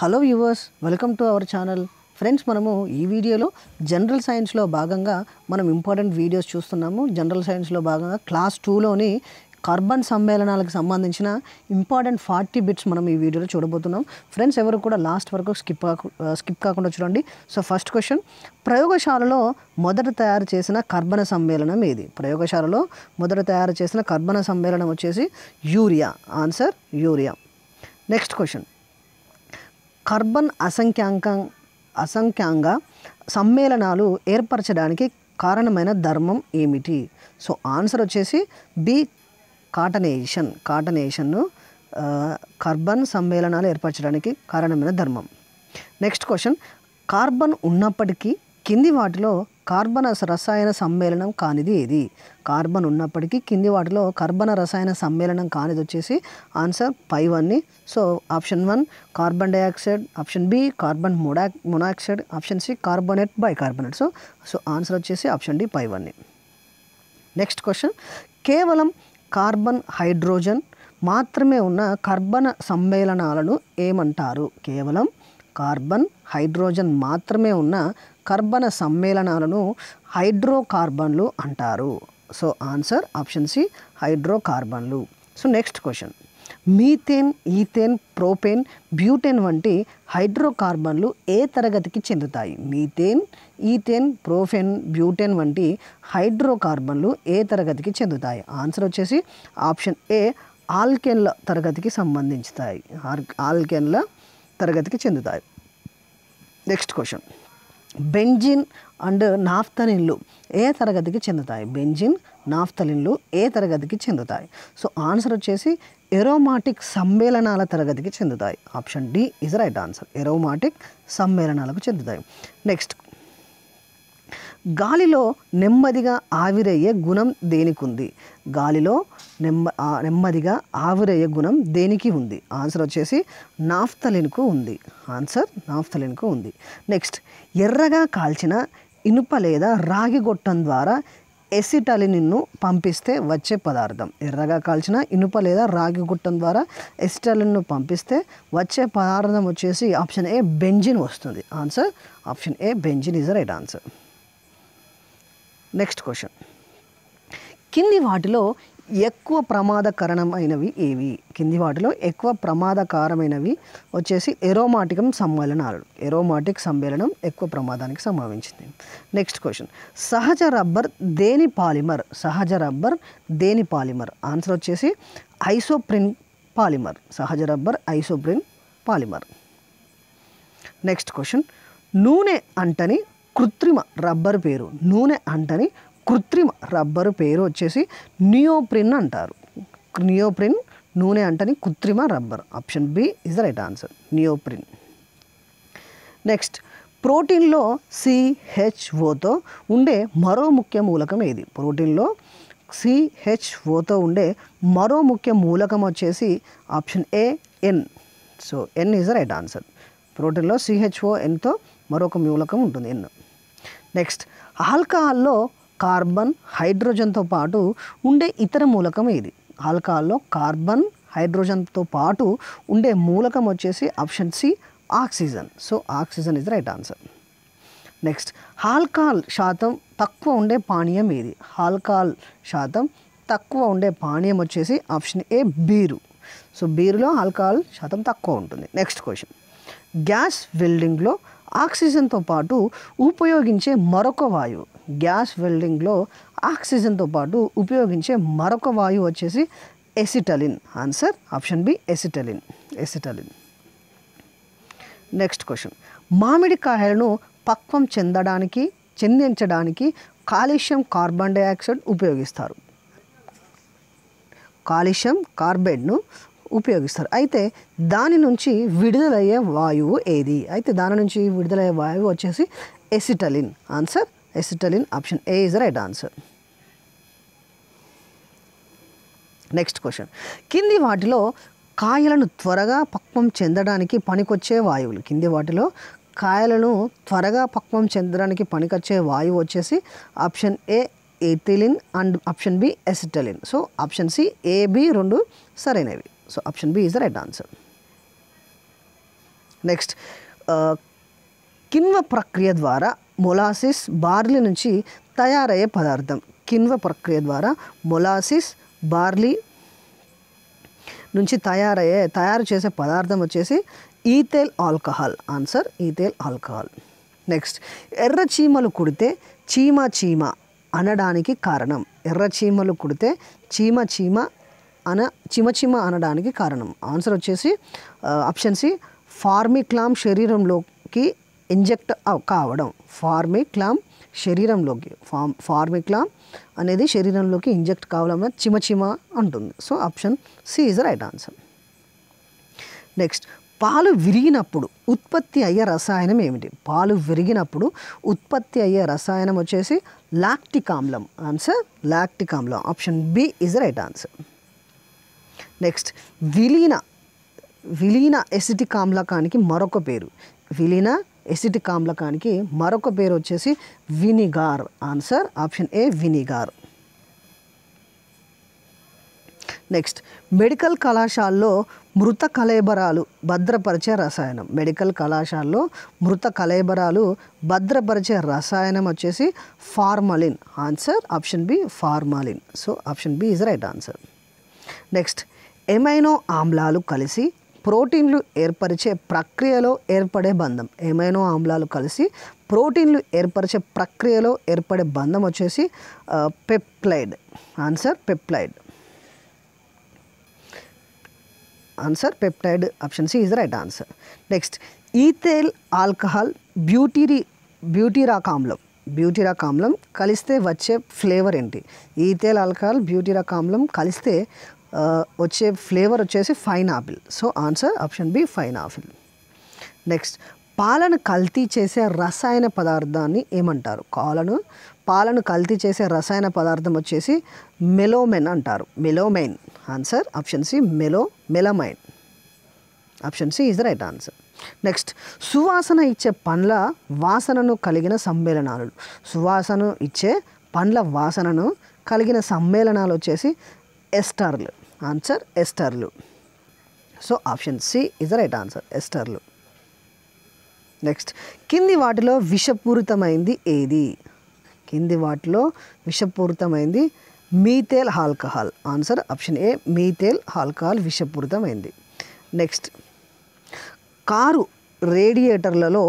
Hello viewers welcome to our channel friends మనము ఈ వీడియోలో జనరల్ సైన్స్లో భాగంగా మనం ఇంపార్టెంట్ వీడియోస్ చూస్తున్నాము జనరల్ సైన్స్లో భాగంగా క్లాస్ టూలోని కార్బన్ సమ్మేళనాలకు సంబంధించిన ఇంపార్టెంట్ ఫార్టీ బిట్స్ మనం ఈ వీడియోలో చూడబోతున్నాం ఫ్రెండ్స్ ఎవరు కూడా లాస్ట్ వరకు స్కిప్ స్కిప్ కాకుండా చూడండి సో ఫస్ట్ క్వశ్చన్ ప్రయోగశాలలో మొదట తయారు చేసిన కర్బన సమ్మేళనం ఏది ప్రయోగశాలలో మొదట తయారు చేసిన కర్బన సమ్మేళనం వచ్చేసి urea answer urea next question కర్బన్ అసంఖ్యాంకం అసంఖ్యాంగ సమ్మేళనాలు ఏర్పరచడానికి కారణమైన ధర్మం ఏమిటి సో ఆన్సర్ వచ్చేసి బి కాటనేషన్ కాటనేషన్ను కార్బన్ సమ్మేళనాలు ఏర్పరచడానికి కారణమైన ధర్మం నెక్స్ట్ క్వశ్చన్ కార్బన్ ఉన్నప్పటికీ కింది వాటిలో కార్బన రసాయన సమ్మేళనం కానిది ఏది కార్బన్ ఉన్నప్పటికీ కింది వాటిలో కార్బన రసాయన సమ్మేళనం కానిది వచ్చేసి ఆన్సర్ పై వన్ని so option one carbon dioxide option B carbon మొడా monoxide option C carbonate carbonate so so answer వచ్చేసి ఆప్షన్ డి పై వన్ని నెక్స్ట్ క్వశ్చన్ కేవలం కార్బన్ హైడ్రోజన్ మాత్రమే ఉన్న కర్బన సమ్మేళనాలను ఏమంటారు కేవలం కార్బన్ హైడ్రోజన్ మాత్రమే ఉన్న కర్బన సమ్మేళనాలను హైడ్రోకార్బన్లు అంటారు సో ఆన్సర్ ఆప్షన్ సి హైడ్రోకార్బన్లు so next question methane ethane propane butane వంటి హైడ్రోకార్బన్లు ఏ తరగతికి చెందుతాయి మీథేన్ ఈథేన్ ప్రోఫేన్ బ్యూటేన్ వంటి హైడ్రోకార్బన్లు ఏ తరగతికి చెందుతాయి ఆన్సర్ వచ్చేసి ఆప్షన్ ఏ ఆల్కెన్ల తరగతికి సంబంధించుతాయి ఆల్కెన్ల తరగతికి చెందుతాయి నెక్స్ట్ క్వశ్చన్ బెంజిన్ అండ్ నాఫ్తలిన్లు ఏ తరగతికి చెందుతాయి బెంజిన్ నాఫ్తలిన్లు ఏ తరగతికి చెందుతాయి సో ఆన్సర్ వచ్చేసి ఎరోమాటిక్ సమ్మేళనాల తరగతికి చెందుతాయి option D is right answer aromatic సమ్మేళనాలకు చెందుతాయి నెక్స్ట్ గాలిలో నెమ్మదిగా ఆవిరయ్యే గుణం దేనికి ఉంది గాలిలో నెమ్మ నెమ్మదిగా ఆవిరయ్యే గుణం దేనికి ఉంది ఆన్సర్ వచ్చేసి నాఫ్తలిన్కు ఉంది ఆన్సర్ నాఫ్తలిన్కు ఉంది నెక్స్ట్ ఎర్రగా కాల్చిన ఇనుప లేదా రాగి గొట్టం ద్వారా ఎసిటలిన్ను పంపిస్తే వచ్చే పదార్థం ఎర్రగా కాల్చిన ఇనుప లేదా రాగి గుట్టం ద్వారా ఎసిటలిన్ను పంపిస్తే వచ్చే పదార్థం వచ్చేసి ఆప్షన్ ఏ బెంజిన్ వస్తుంది answer option A benzene is right answer next question కింది వాటిలో ఎక్కువ ప్రమాదకరణమైనవి ఏవి కింది వాటిలో ఎక్కువ ప్రమాదకరమైనవి వచ్చేసి ఎరోమాటికం సమ్మేళనాలు ఎరోమాటిక్ సమ్మేళనం ఎక్కువ ప్రమాదానికి సంభవించింది నెక్స్ట్ క్వశ్చన్ సహజ రబ్బర్ దేని పాలిమర్ సహజ రబ్బర్ దేని పాలిమర్ ఆన్సర్ వచ్చేసి ఐసోప్రిన్ పాలిమర్ సహజ rubber isoprene polymer next question నూనె అంటని కృత్రిమ రబ్బరు పేరు నూనె అంటని కృత్రిమ రబ్బరు పేరు వచ్చేసి నియోప్రిన్ అంటారు నియోప్రిన్ నూనె అంటని కృత్రిమ rubber option B is the right answer neoprene next ప్రోటీన్లో సిహెచ్ఓతో ఉండే మరో ముఖ్య మూలకం ఏది ప్రోటీన్లో సిహెచ్ఓతో ఉండే మరో ముఖ్య మూలకం వచ్చేసి option A N so N is the right answer ప్రోటీన్లో సిహెచ్ఓ ఎన్తో మరొక మూలకం ఉంటుంది ఎన్ నెక్స్ట్ ఆల్కహాల్లో కార్బన్ హైడ్రోజన్తో పాటు ఉండే ఇతర మూలకం ఇది ఆల్కహాల్లో కార్బన్ హైడ్రోజన్తో పాటు ఉండే మూలకం వచ్చేసి option C oxygen so oxygen is right answer next alcohol శాతం తక్కువ ఉండే పానీయం ఏది హాల్కాల్ శాతం తక్కువ ఉండే పానీయం వచ్చేసి ఆప్షన్ ఏ బీరు సో బీరులో ఆల్కహాల్ శాతం తక్కువ ఉంటుంది నెక్స్ట్ క్వశ్చన్ గ్యాస్ వెల్డింగ్లో ఆక్సిజన్తో పాటు ఉపయోగించే మరొక వాయువు గ్యాస్ వెల్డింగ్లో ఆక్సిజన్తో పాటు ఉపయోగించే మరొక వాయువు వచ్చేసి acetylene answer option B acetylene acetylene next question మామిడికాయలను పక్వం చెందడానికి చెందించడానికి కాలుష్యం కార్బన్ డైఆక్సైడ్ ఉపయోగిస్తారు కాలుష్యం కార్బైడ్ను ఉపయోగిస్తారు అయితే దాని నుంచి విడుదలయ్యే వాయువు ఏది అయితే దాని నుంచి విడుదలయ్యే వాయువు వచ్చేసి acetylene answer acetylene option A is right answer next question కింది వాటిలో కాయలను త్వరగా పక్వం చెందడానికి పనికొచ్చే వాయువులు కింది వాటిలో కాయలను త్వరగా పక్వం చెందడానికి పనికొచ్చే వాయువు వచ్చేసి option A ethylene and option B acetylene so option C A B రెండు సరైనవి So option B is the right answer. Next uh, కిన్వ ప్రక్రియ ద్వారా మొలాసిస్ బార్లీ నుంచి తయారయ్యే పదార్థం కిన్వ ప్రక్రియ ద్వారా మొలాసిస్ బార్లీ నుంచి తయారయ్యే తయారు చేసే పదార్థం వచ్చేసి ethyl alcohol answer ethyl alcohol next ఎర్ర చీమలు కుడితే చీమ చీమ అనడానికి కారణం ఎర్ర చీమలు కుడితే చీమ చీమ అన చిమచిమ అనడానికి కారణం ఆన్సర్ వచ్చేసి ఆప్షన్ సి ఫార్మిక్లామ్ శరీరంలోకి ఇంజెక్ట్ కావడం ఫార్మిక్లామ్ శరీరంలోకి ఫార్ ఫార్మిక్లామ్ అనేది శరీరంలోకి ఇంజెక్ట్ కావడం చిమచిమ అంటుంది so option C is right answer next పాలు విరిగినప్పుడు ఉత్పత్తి అయ్యే రసాయనం ఏమిటి పాలు విరిగినప్పుడు ఉత్పత్తి అయ్యే రసాయనం వచ్చేసి లాక్టిక్ ఆమ్లం ఆన్సర్ లాక్టిక్ ఆమ్లం option B is right answer next విలీన విలీన ఎసిటిక్ ఆమ్లకానికి మరొక పేరు విలీన ఎసిటిక్ ఆమ్లకానికి మరొక పేరు వచ్చేసి vinegar answer option A vinegar next medical కళాశాలలో మృత కలేబరాలు భద్రపరిచే రసాయనం మెడికల్ కళాశాలలో మృత కలేబరాలు భద్రపరిచే రసాయనం వచ్చేసి formalin answer option B formalin so option B is right answer next amino ఆమ్లాలు కలిసి ప్రోటీన్లు ఏర్పరిచే ప్రక్రియలో ఏర్పడే బంధం ఏమైనా ఆమ్లాలు కలిసి ప్రోటీన్లు ఏర్పరిచే ప్రక్రియలో ఏర్పడే బంధం వచ్చేసి peptide answer peptide answer peptide option C is right answer next ethyl alcohol బ్యూటీరి బ్యూటీరాక్ ఆమ్లం బ్యూటీరాక్ ఆమ్లం కలిస్తే వచ్చే ఫ్లేవర్ ఏంటి ఈథేల్ ఆల్కహాల్ బ్యూటీరాక్ ఆమ్లం కలిస్తే వచ్చే ఫ్లేవర్ వచ్చేసి pineapple so answer option B pineapple next పాలను కల్తీ చేసే రసాయన పదార్థాన్ని ఏమంటారు కాలను పాలను కల్తీ చేసే రసాయన పదార్థం వచ్చేసి మెలోమెన్ అంటారు మెలోమైన్ ఆన్సర్ ఆప్షన్ సి మెలో melamine option C is the right answer next సువాసన ఇచ్చే పండ్ల వాసనను కలిగిన సమ్మేళనాలు సువాసన ఇచ్చే పండ్ల వాసనను కలిగిన సమ్మేళనాలు వచ్చేసి ఎస్టార్లు ఆన్సర్ ఎస్టర్లు so option C is the right answer ఎస్టర్లు నెక్స్ట్ కింది వాటిలో విషపూరితమైంది ఏది కింది వాటిలో విషపూరితమైంది methyl alcohol answer option A methyl alcohol విషపూరితమైంది నెక్స్ట్ కారు రేడియేటర్లలో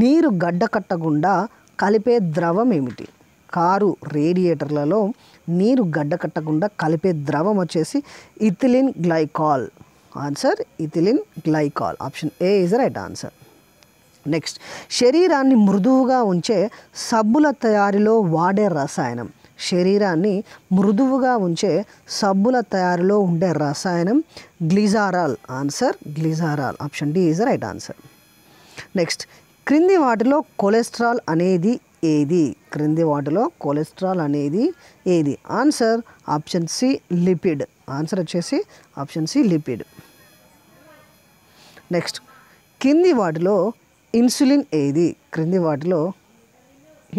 నీరు గడ్డకట్టకుండా కలిపే ద్రవం ఏమిటి కారు రేడియేటర్లలో నీరు గడ్డ కట్టకుండా కలిపే ద్రవం వచ్చేసి ethylene glycol answer ethylene glycol option A is right answer next శరీరాన్ని మృదువుగా ఉంచే సబ్బుల తయారీలో వాడే రసాయనం శరీరాన్ని మృదువుగా ఉంచే సబ్బుల తయారీలో ఉండే రసాయనం glycerol answer glycerol option D is right answer next క్రింది వాటిలో కొలెస్ట్రాల్ అనేది ఏది క్రింది వాటిలో కొలెస్ట్రాల్ అనేది ఏది answer option C lipid answer వచ్చేసి ఆప్షన్ సి లిపిడ్ నెక్స్ట్ కింది వాటిలో ఇన్సులిన్ ఏది క్రింది వాటిలో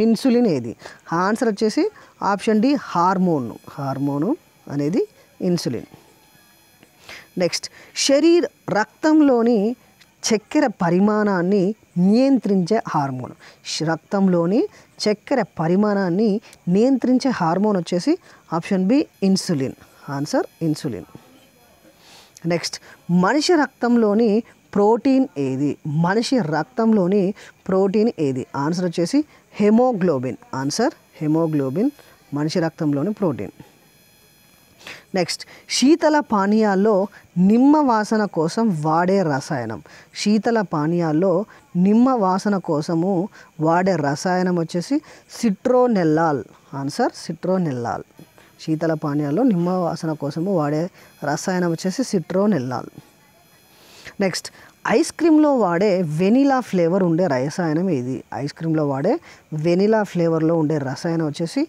ఇన్సులిన్ ఏది ఆన్సర్ వచ్చేసి ఆప్షన్ డి హార్మోన్ హార్మోను అనేది ఇన్సులిన్ నెక్స్ట్ శరీర రక్తంలోని చక్కెర పరిమాణాన్ని నియంత్రించే హార్మోన్ రక్తంలోని చక్కెర పరిమాణాన్ని నియంత్రించే హార్మోన్ వచ్చేసి option B insulin answer insulin next మనిషి రక్తంలోని ప్రోటీన్ ఏది మనిషి రక్తంలోని ప్రోటీన్ ఏది ఆన్సర్ వచ్చేసి హెమోగ్లోబిన్ ఆన్సర్ హెమోగ్లోబిన్ మనిషి రక్తంలోని ప్రోటీన్ నెక్స్ట్ శీతల పానీయాల్లో నిమ్మ వాసన కోసం వాడే రసాయనం శీతల పానీయాల్లో నిమ్మ వాసన కోసము వాడే రసాయనం వచ్చేసి సిట్రోనెల్లాల్ ఆన్సర్ సిట్రోనెల్లాల్ శీతల పానీయాల్లో నిమ్మ వాసన కోసము వాడే రసాయనం వచ్చేసి సిట్రోనెల్లాల్ నెక్స్ట్ ఐస్ క్రీమ్లో వాడే వెనిలా ఫ్లేవర్ ఉండే రసాయనం ఇది ఐస్ క్రీమ్లో వాడే వెనిలా ఫ్లేవర్లో ఉండే రసాయనం వచ్చేసి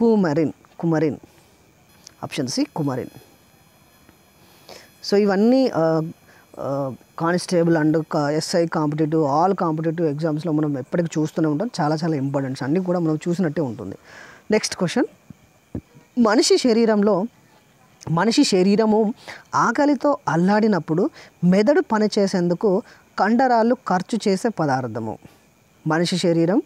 coumarin coumarin option C coumarin so ఇవన్నీ constable and SI competitive all competitive ఎగ్జామ్స్లో మనం ఎప్పటికీ చూస్తూనే ఉంటాం చాలా చాలా ఇంపార్టెంట్స్ అన్నీ కూడా మనం చూసినట్టే ఉంటుంది నెక్స్ట్ క్వశ్చన్ మనిషి శరీరంలో మనిషి శరీరము ఆకలితో అల్లాడినప్పుడు మెదడు పనిచేసేందుకు కండరాలు ఖర్చు చేసే పదార్థము మనిషి శరీరం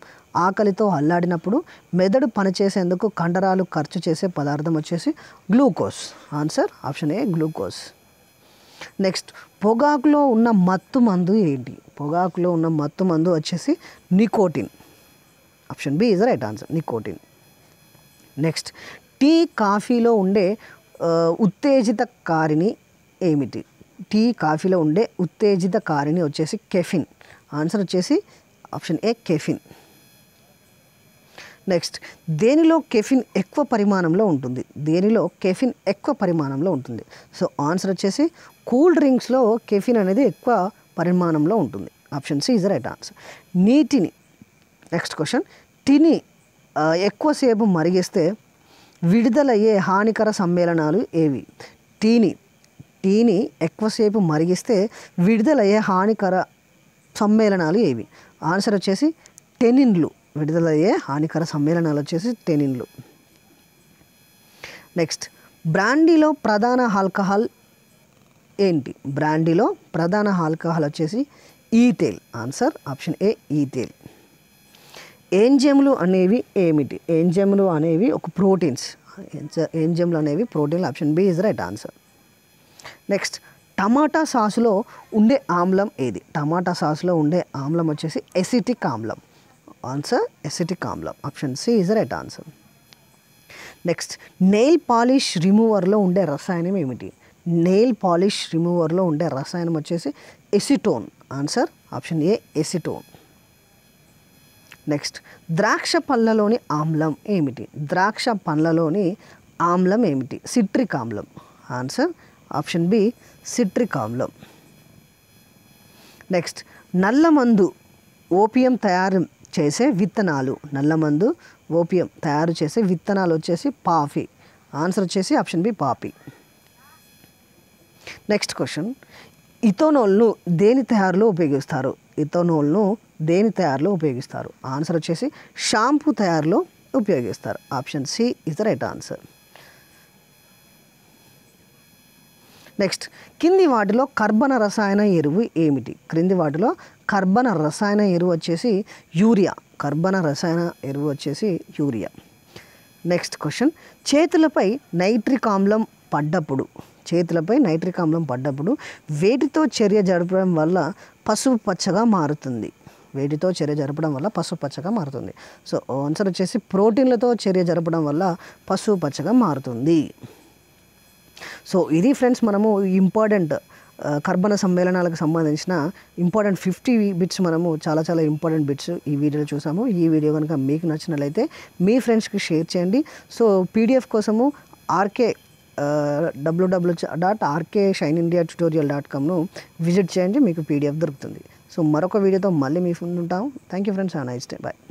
ఆకలితో అల్లాడినప్పుడు మెదడు పనిచేసేందుకు కండరాలు ఖర్చు చేసే పదార్థం వచ్చేసి glucose answer option A glucose next పొగాకులో ఉన్న మత్తు మందు ఏంటి పొగాకులో ఉన్న మత్తు మందు వచ్చేసి nicotine option B is right answer nicotine next tea కాఫీలో ఉండే ఉత్తేజిత కారిని ఏమిటి టీ కాఫీలో ఉండే ఉత్తేజిత కారిని వచ్చేసి కెఫిన్ ఆన్సర్ వచ్చేసి ఆప్షన్ ఏ కెఫిన్ నెక్స్ట్ దేనిలో కెఫిన్ ఎక్కువ పరిమాణంలో ఉంటుంది దేనిలో కెఫిన్ ఎక్కువ పరిమాణంలో ఉంటుంది సో ఆన్సర్ వచ్చేసి కూల్ డ్రింక్స్లో కెఫిన్ అనేది ఎక్కువ పరిమాణంలో ఉంటుంది option C is right answer నీటిని నెక్స్ట్ క్వశ్చన్ టిని ఎక్కువసేపు మరిగిస్తే విడుదలయ్యే హానికర సమ్మేళనాలు ఏవి టీని టీని ఎక్కువసేపు మరిగిస్తే విడుదలయ్యే హానికర సమ్మేళనాలు ఏవి ఆన్సర్ వచ్చేసి టెనిన్లు విడుదలయ్యే హానికర సమ్మేళనాలు వచ్చేసి టెనిన్లు నెక్స్ట్ బ్రాండీలో ప్రధాన ఆల్కహాల్ ఏంటి బ్రాండీలో ప్రధాన ఆల్కహాల్ వచ్చేసి ethyl answer option A ethyl ఏంజెములు అనేవి ఏమిటి ఏంజెములు అనేవి ఒక ప్రోటీన్స్ ఏంజెములు అనేవి protein option B is right answer next టమాటా సాస్లో ఉండే ఆమ్లం ఏది టమాటా సాస్లో ఉండే ఆమ్లం వచ్చేసి ఎసిటిక్ ఆమ్లం ఆన్సర్ ఎసిటిక్ ఆమ్లం option C is right answer next nail polish రిమూవర్లో ఉండే రసాయనం ఏమిటి నెయిల్ పాలిష్ రిమూవర్లో ఉండే రసాయనం వచ్చేసి acetone answer option A acetone next ద్రాక్ష పళ్ళలోని ఆమ్లం ఏమిటి ద్రాక్ష పండ్లలోని ఆమ్లం ఏమిటి సిట్రిక్ ఆమ్లం ఆన్సర్ ఆప్షన్ బి సిట్రిక్ ఆమ్లం నెక్స్ట్ నల్ల మందు ఓపియం తయారు చేసే విత్తనాలు నల్లమందు ఓపియం తయారు చేసే విత్తనాలు వచ్చేసి పాఫీ ఆన్సర్ వచ్చేసి option B poppy next question ఇథోనోల్ను దేని తయారులో ఉపయోగిస్తారు ఇథోనోల్ను దేని తయారులో ఉపయోగిస్తారు ఆన్సర్ వచ్చేసి షాంపూ తయారులో ఉపయోగిస్తారు option C is the right answer next కింది వాటిలో కర్బన రసాయన ఎరువు ఏమిటి క్రింది వాటిలో కర్బన రసాయన ఎరువు వచ్చేసి యూరియా కర్బన రసాయన ఎరువు వచ్చేసి యూరియా నెక్స్ట్ క్వశ్చన్ చేతులపై నైట్రిక్ ఆమ్లం పడ్డప్పుడు చేతులపై నైట్రిక్ ఆమ్లం పడ్డప్పుడు వేటితో చర్య జరపడం వల్ల పసుపు పచ్చగా మారుతుంది వేటితో చర్య జరపడం వల్ల పసుపు పచ్చగా మారుతుంది సో ఆన్సర్ వచ్చేసి ప్రోటీన్లతో చర్య జరపడం వల్ల పసుపు పచ్చగా మారుతుంది సో ఇది ఫ్రెండ్స్ మనము ఇంపార్టెంట్ కర్బన సమ్మేళనాలకు సంబంధించిన ఇంపార్టెంట్ ఫిఫ్టీ బిట్స్ మనము చాలా చాలా ఇంపార్టెంట్ బిట్స్ ఈ వీడియోలో చూసాము ఈ వీడియో కనుక మీకు నచ్చినట్లయితే మీ ఫ్రెండ్స్కి షేర్ చేయండి సో పీడిఎఫ్ కోసము R K W W dot R K Shine India tutorial dot కామ్ను విజిట్ చేయండి మీకు పీడిఎఫ్ దొరుకుతుంది సో మరొక వీడియోతో మళ్ళీ మీ ముందు ఉంటాం thank you friends have nice day bye